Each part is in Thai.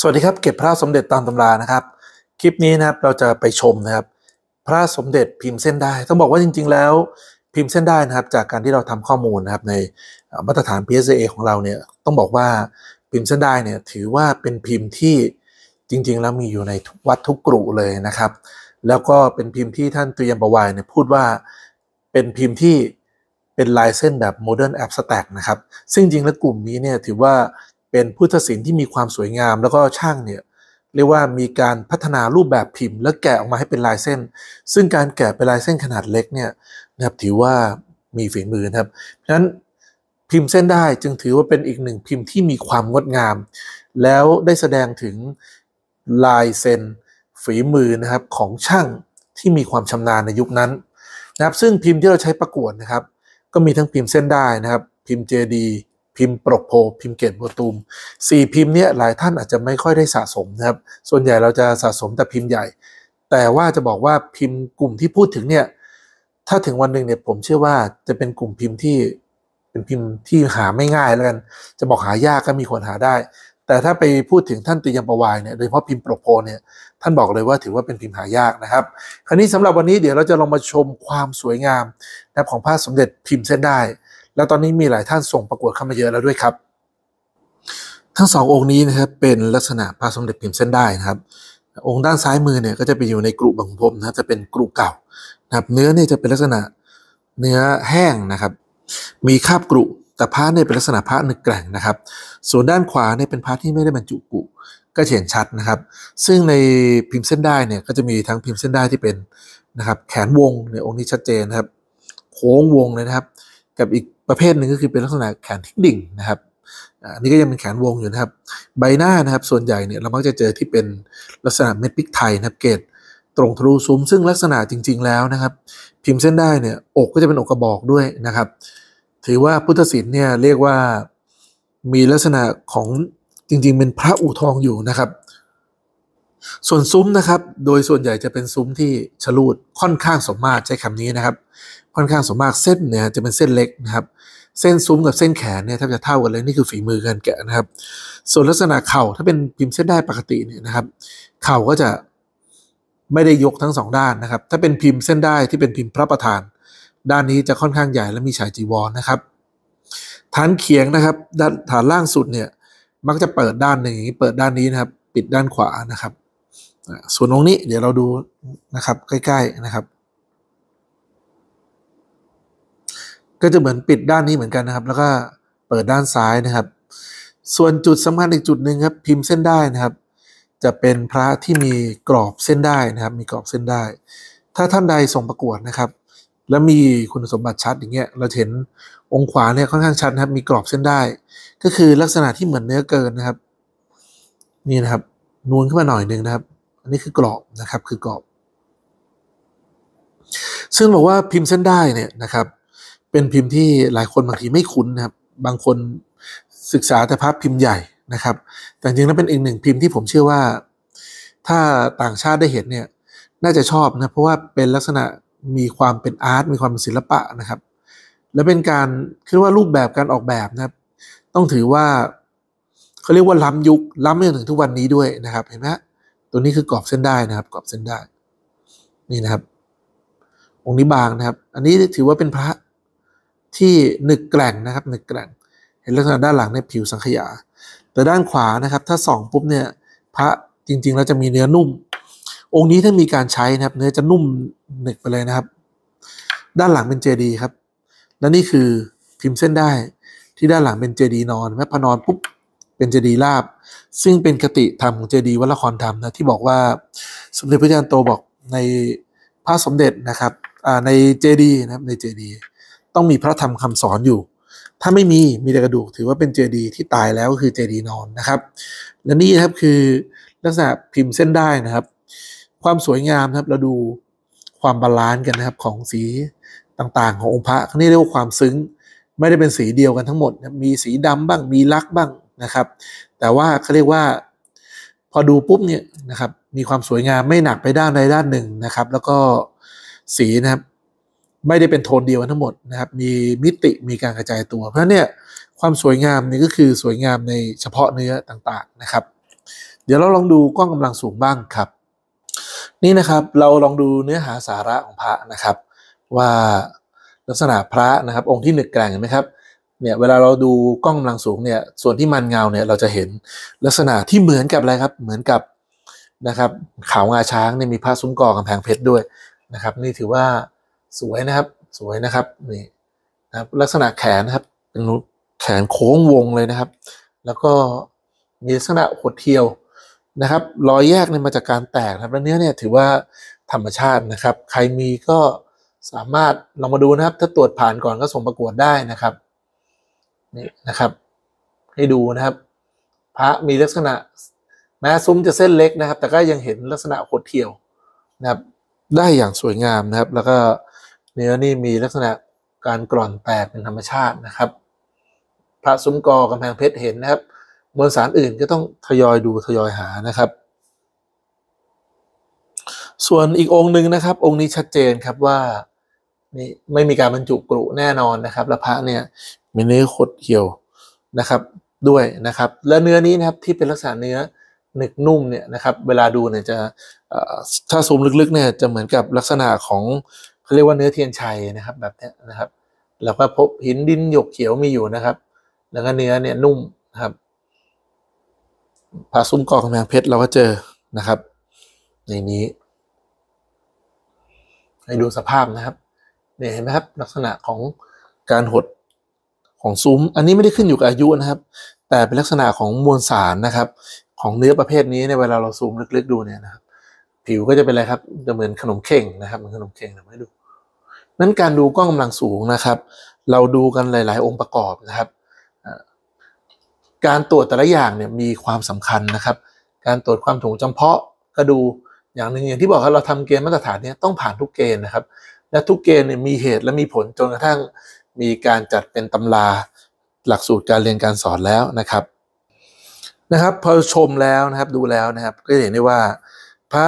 สวัสดีครับ เก็บพระสมเด็จตามตำรานะครับ คลิปนี้นะครับเราจะไปชมนะครับ พระสมเด็จพิมพ์เส้นได้ ต้องบอกว่าจริงๆแล้วพิมพ์เส้นได้นะครับ จากการที่เราทำข้อมูลนะครับในมาตรฐาน PSA ของเราเนี่ยต้องบอกว่าพิมพ์เส้นได้เนี่ยถือว่าเป็นพิมพ์ที่จริง ๆแล้วมีอยู่ในวัดทุกกรุเลยนะครับแล้วก็เป็นพิมพ์ที่ท่านตุยมประวายเนี่ยพูดว่าเป็นพิมพ์ที่เป็นลายเส้นแบบโมเดิร์นแอปสแต็กนะครับซึ่งจริงแล้วกลุ่มนี้เนี่ยถือว่าเป็นพุทธศิลป์ที่มีความสวยงามแล้วก็ช่างเนี่ยเรียกว่ามีการพัฒนารูปแบบพิมพ์และแกะออกมาให้เป็นลายเส้น ซึ่งการแกะเป็นลายเส้นขนาดเล็กเนี่ยนะครับถือว่ามีฝีมือนะครับเพราะฉะนั้นพิมพ์เส้นได้จึงถือว่าเป็นอีกหนึ่งพิมพ์ที่มีความงดงาม แล้วได้แสดงถึงลายเส้นฝีมือนะครับของช่างที่มีความชำนาญในยุคนั้นนะครับ ซึ่งพิมพ์ที่เราใช้ประกวดนะครับ ก็มีทั้งพิมพ์เส้นได้นะครับ พิมพ์เจดีพิมพ์ปรกโพพิมพ์เกตบัวตูมสี่พิมพ์เนี้ยหลายท่านอาจจะไม่ค่อยได้สะสมนะครับ ส่วนใหญ่เราจะสะสมแต่พิมพ์ใหญ่ แต่ว่าจะบอกว่าพิมพ์ กลุ่มที่พูดถึงเนี่ย ถ้าถึงวันหนึ่งเนี่ยผมเชื่อว่าจะเป็นกลุ่มพิมพ์ที่เป็นพิมพ์ที่หาไม่ง่ายแล้วกัน จะบอกหายากก็มีคนหาได้ แต่ถ้าไปพูดถึงท่านติยมประวายเนี่ยโดยเฉพาะพิมพ์ปรกโพเนี่ย ท่านบอกเลยว่าถือว่าเป็นพิมพ์หายากนะครับ คราวนี้สำหรับวันนี้เดี๋ยวเราจะลองมาชมความสวยงามนะของพระสมเด็จพิมพ์เส้นได้แล้วตอนนี้มีหลายท่านส่งประกวดเข้ามาเยอะแล้วด้วยครับ ทั้งสององค์นี้นะครับ เป็นลักษณะพระสมเด็จพิมพ์เส้นได้นะครับ องค์ด้านซ้ายมือเนี่ยก็จะไปอยู่ในกรุบังพมนะจะเป็นกรุเก่านะครับ เนื้อเนี่ยจะเป็นลักษณะเนื้อแห้งนะครับ มีคาบกรุแต่พระเนี่ยเป็นลักษณะพระหนึกแกร่งนะครับ ส่วนด้านขวาเนี่ยเป็นพระที่ไม่ได้บรรจุกุก็เห็นชัดนะครับ ซึ่งในพิมพ์เส้นได้เนี่ยก็จะมีทั้งพิมพ์เส้นได้ที่เป็นนะครับ แขนวงในองค์นี้ชัดเจนนะครับ โค้งวงเลยนะครับกับอีกประเภทหนึ่งก็คือเป็นลักษณะแขนทิ้งดิ่งนะครับ อันนี้ก็ยังเป็นแขนวงอยู่นะครับ ใบหน้านะครับส่วนใหญ่เนี่ยเรามักจะเจอที่เป็นลักษณะเม็ดพริกไทยนะครับเกต ตรงทะลุซุ้ม ซึ่งลักษณะจริง ๆแล้วนะครับ พิมพ์เส้นได้เนี่ยอกก็จะเป็นอกกระบอกด้วยนะครับ ถือว่าพุทธศิลป์เนี่ยเรียกว่ามีลักษณะของจริง ๆ เป็นพระอู่ทองอยู่นะครับส่วนซุ้มนะครับ โดยส่วนใหญ่จะเป็นซุ้มที่ฉลูดค่อนข้างสมมาตรใช้คำนี้นะครับ ค่อนข้างสมมาตรเส้นเนี่ยจะเป็นเส้นเล็กนะครับ เส้นซุ้มกับเส้นแขนเนี่ยแทบจะเท่ากันเลยนี่คือฝีมือการแกะนะครับ ส่วนลักษณะเข่าถ้าเป็นพิมพ์เส้นได้ปกติเนี่ยนะครับเข่าก็จะไม่ได้ยกทั้งสองด้านนะครับ ถ้าเป็นพิมพ์เส้นได้ที่เป็นพิมพ์พระประธาน ด้านนี้จะค่อนข้างใหญ่และมีฉายจีวรนะครับ ฐานเขียงนะครับฐานล่างสุดเนี่ย มักจะเปิดด้านหนึ่งอย่างนี้ เปิดด้านนี้นะครับ ปิดด้านขวานะครับส่วนองค์นี้เดี๋ยวเราดูนะครับใกล้ๆนะครับ ก็จะเหมือนปิดด้านนี้เหมือนกันนะครับ แล้วก็เปิดด้านซ้ายนะครับ ส่วนจุดสำคัญอีกจุดหนึ่งครับพิมพ์เส้นได้นะครับ จะเป็นพระที่มีกรอบเส้นได้นะครับ มีกรอบเส้นได้ ถ้าท่านใดส่งประกวดนะครับและมีคุณสมบัติชัดอย่างเงี้ย เราเห็นองค์ขวาเนี่ยค่อนข้างชัดนะครับ มีกรอบเส้นได้ ก็คือลักษณะที่เหมือนเนื้อเกินนะครับนี่นะครับนูนขึ้นมาหน่อยหนึ่งนะครับ อันนี้คือกรอบนะครับ คือกรอบ ซึ่งบอกว่าพิมพ์เส้นได้เนี่ยนะครับ เป็นพิมพ์ที่หลายคนบางทีไม่คุ้นนะครับ บางคนศึกษาแต่ภาพพิมพ์ใหญ่นะครับ แต่จริงแล้วเป็นอีกหนึ่งพิมพ์ที่ผมเชื่อว่า ถ้าต่างชาติได้เห็นเนี่ย น่าจะชอบนะ เพราะว่าเป็นลักษณะมีความเป็นอาร์ต มีความเป็นศิลปะนะครับ และเป็นการ คือว่ารูปแบบการออกแบบนะครับ ต้องถือว่าเขาเรียกว่าล้ำยุคล้ำมาจนถึงทุกวันนี้ด้วยนะครับ เห็นไหมตัวนี้คือกรอบเส้นได้นะครับ กรอบเส้นได้ นี่นะครับ องค์นี้บางนะครับ อันนี้ถือว่าเป็นพระที่หนึกแกร่งนะครับ หนึกแกร่งเห็นลักษณะด้านหลังเนี่ยผิวสังขยา แต่ด้านขวานะครับ ถ้าส่องปุ๊บเนี่ยพระจริงๆแล้วจะมีเนื้อนุ่ม องค์นี้ถ้ามีการใช้นะครับ เนื้อจะนุ่มหนึกไปเลยนะครับ ด้านหลังเป็นเจดีครับ และนี่คือพิมพ์เส้นได้ ที่ด้านหลังเป็นเจดีนอนแม่พนอนปุ๊บเป็นเจดีย์ลาบ ซึ่งเป็นคติธรรมของเจดีย์วัลครธรรมนะที่บอกว่าสมเด็จพระจันโตบอกในพระสมเด็จนะครับในเจดีย์นะในเจดีย์ต้องมีพระธรรมคำสอนอยู่ ถ้าไม่มีมีแต่กระดูกถือว่าเป็นเจดีย์ที่ตายแล้วก็คือเจดีย์นอนนะครับ และนี่ครับคือลักษณะพิมพ์เส้นได้นะครับ ความสวยงามนะครับเราดูความบาลานซ์กันนะครับของสีต่างๆ ขององค์พระนี่เรียกว่าความซึ้งไม่ได้เป็นสีเดียวกันทั้งหมดมีสีดำบ้างมีลักบ้างนะครับแต่ว่าเขาเรียกว่าพอดูปุ๊บเนี่ยนะครับมีความสวยงามไม่หนักไปด้านใดด้านหนึ่งนะครับ แล้วก็สีนะครับไม่ได้เป็นโทนเดียวทั้งหมดนะครับมีมิติมีการกระจายตัว เพราะนเนี่ยความสวยงามนี่ก็คือสวยงามในเฉพาะเนื้อต่างๆนะครับ เดี๋ยวเราลองดูกล้องกำลังสูงบ้างครับ นี่นะครับเราลองดูเนื้อหาสาระของพระนะครับ ว่าลักษณะพระนะครับองค์ที่หนึ่งแกร่งเห็นไหมครับเนี่ยเวลาเราดูกล้องกำลังสูงเนี่ย ส่วนที่มันเงาเนี่ยเราจะเห็นลักษณะที่เหมือนกับอะไรครับ เหมือนกับนะครับขาวงาช้างเนี่ยมีผ้าซุ้มกอกำแพงเพชรด้วยนะครับ นี่ถือว่าสวยนะครับสวยนะครับนี่นะครับลักษณะแขนนะครับเป็นแขนโค้งวงเลยนะครับ แล้วก็มีลักษณะหดเทียวนะครับ รอยแยกเนี่ยมาจากการแตกนะครับและเนื้อเนี่ยถือว่าธรรมชาตินะครับ ใครมีก็สามารถลองมาดูนะครับ ถ้าตรวจผ่านก่อนก็ส่งประกวดได้นะครับนี่นะครับ ให้ดูนะครับ พระมีลักษณะแม้ซุ้มจะเส้นเล็กนะครับ แต่ก็ยังเห็นลักษณะโคดเที่ยวนะครับ ได้อย่างสวยงามนะครับ แล้วก็เนื้อนี่มีลักษณะการกร่อนแตกเป็นธรรมชาตินะครับ พระซุ้มกอกำแพงเพชรเห็นนะครับมวลสารอื่นก็ต้องทยอยดูทยอยหานะครับ ส่วนอีกองค์หนึ่งนะครับองค์นี้ชัดเจนครับว่านี่ไม่มีการบรรจุกรุแน่นอนนะครับและพระเนี่ยมีเนื้อขดเหี่ยวนะครับด้วยนะครับ และเนื้อนี้นะครับที่เป็นลักษณะเนื้อหนึกนุ่มเนี่ยนะครับ เวลาดูเนี่ยจะถ้าซูมลึกๆ เนี่ยจะเหมือนกับลักษณะของเขาเรียกว่าเนื้อเทียนชัยนะครับแบบนี้นะครับแล้วก็พบหินดินหยกเขียวมีอยู่นะครับ แล้วก็เนื้อเนี่ยนุ่มนะครับพาซุ้มกอกกำแพงเพชรเราก็เจอนะครับ ในนี้ให้ดูสภาพนะครับเนี่ยเห็นไหมครับลักษณะของการหดของซุ้มอันนี้ไม่ได้ขึ้นอยู่กับอายุนะครับ แต่เป็นลักษณะของมวลสารนะครับ ของเนื้อประเภทนี้ในเวลาเราซูมลึกๆ ดูเนี่ยนะครับ ผิวก็จะเป็นอะไรครับจะเหมือนขนมเข่งนะครับเหมือนขนมเข่งยวใม้ดูนั้นการดูกล้องกำลังสูงนะครับ เราดูกันหลาย ๆ องค์ประกอบนะครับการตรวจแต่ละอย่างเนี่ยมีความสำคัญนะครับ การตรวจความถูกจำเพาะก็ดูอย่างหนึ่งอย่าง ที่บอกครับเราทำเกณฑ์มาตรฐานเนี่ยต้องผ่านทุกเกณฑ์นะครับและทุกเกณฑ์เนี่ยมีเหตุและมีผลจนกระทั่งมีการจัดเป็นตำราหลักสูตรการเรียนการสอนแล้วนะครับ นะครับพอชมแล้วนะครับดูแล้วนะครับ ก็เห็นได้ว่า พระ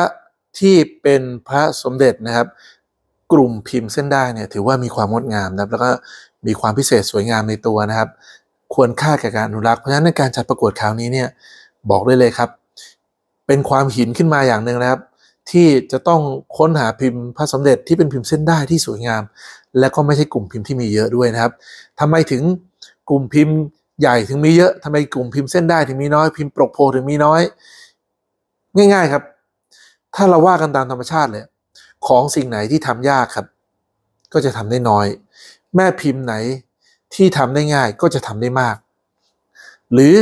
ที่เป็นพระสมเด็จนะครับ กลุ่มพิมพ์เส้นได้เนี่ย ถือว่ามีความงดงามนะครับ แล้วก็มีความพิเศษสวยงามในตัวนะครับ ควรค่าแก่การอนุรักษ์เพราะฉะนั้นในการจัดประกวดคราวนี้เนี่ยบอกได้เลยครับ เป็นความหินขึ้นมาอย่างหนึ่งนะครับที่จะต้องค้นหาพิมพ์พระสมเด็จที่เป็นพิมพ์เส้นได้ที่สวยงาม และก็ไม่ใช่กลุ่มพิมพ์ที่มีเยอะด้วยนะครับ ทำไมถึงกลุ่มพิมพ์ใหญ่ถึงมีเยอะทำไมกลุ่มพิมพ์เส้นได้ถึงมีน้อย พิมพ์ปกโพถึงมีน้อย ง่ายๆครับ ถ้าเราว่ากันตามธรรมชาติเลย ของสิ่งไหนที่ทำยากครับ ก็จะทำได้น้อย แม่พิมพ์ไหนที่ทำได้ง่ายก็จะทำได้มาก หรือ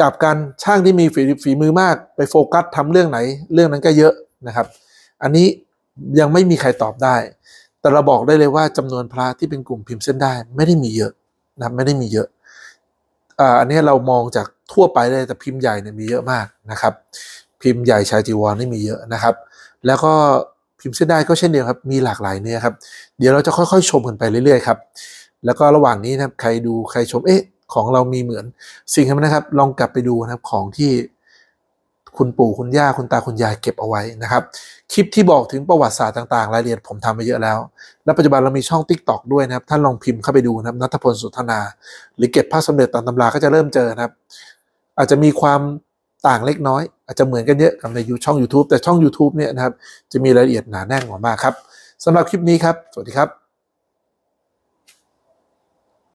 กลับกัน ช่างที่มีฝีมือมากไปโฟกัสทำเรื่องไหน เรื่องนั้นก็เยอะนะครับ อันนี้ยังไม่มีใครตอบได้ แต่เราบอกได้เลยว่าจำนวนพระที่เป็นกลุ่มพิมพ์เส้นได้ไม่ได้มีเยอะนะไม่ได้มีเยอะ อันนี้เรามองจากทั่วไปเลยแต่พิมพ์ใหญ่เนี่ยมีเยอะมากนะครับ พิมพ์ใหญ่ชายจีวรนี่มีเยอะนะครับ แล้วก็พิมพ์เส้นได้ก็เช่นเดียวครับมีหลากหลายเนื้อครับ เดี๋ยวเราจะค่อยๆ ชมกันไปเรื่อยๆครับ แล้วก็ระหว่างนี้นะครับใครดูใครชมเอ๊ะของเรามีเหมือนสิ่งนั้นนะครับลองกลับไปดูนะครับของที่คุณปู่คุณย่าคุณตาคุณยายเก็บเอาไว้นะครับ คลิปที่บอกถึงประวัติศาสตร์ต่าง ๆ รายละเอียด ผมทำไปเยอะแล้ว และปัจจุบันเรามีช่อง Tik t o อกด้วยนะครับท่านลองพิมพ์เข้าไปดูนะครับนัทพลสุทนา หรือเก็บภาพสมเด็จตามตำราก็จะเริ่มเจอนะครับ อาจจะมีความต่างเล็กน้อย อาจจะเหมือนกันเยอะกับในยูช่อง YouTube แต่ช่อง YouTube เนี่ยนะครับจะมีรายละเอียดหนาแน่นกว่ามากครับสำหรับคลิปนี้ครับสวัสดีครับ